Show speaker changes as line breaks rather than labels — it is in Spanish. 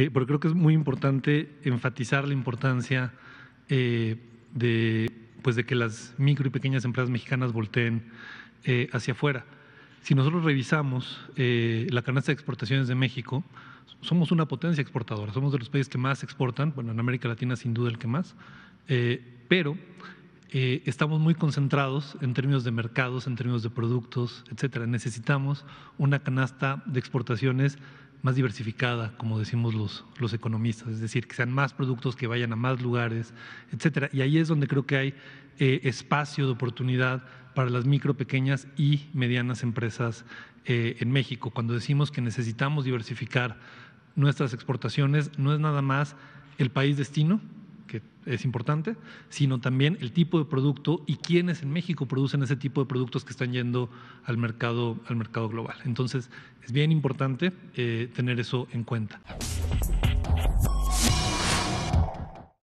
Eh, porque creo que es muy importante enfatizar la importancia eh, de, pues de que las micro y pequeñas empresas mexicanas volteen eh, hacia afuera. Si nosotros revisamos la canasta de exportaciones de México, somos una potencia exportadora, somos de los países que más exportan, bueno, en América Latina sin duda el que más, pero estamos muy concentrados en términos de mercados, en términos de productos, etcétera. Necesitamos una canasta de exportaciones más diversificada, como decimos los, los economistas, es decir, que sean más productos que vayan a más lugares, etcétera. Y ahí es donde creo que hay eh, espacio de oportunidad para las micro, pequeñas y medianas empresas eh, en México. Cuando decimos que necesitamos diversificar nuestras exportaciones, no es nada más el país destino, que es importante, sino también el tipo de producto y quiénes en México producen ese tipo de productos que están yendo al mercado, al mercado global. Entonces, es bien importante eh, tener eso en cuenta.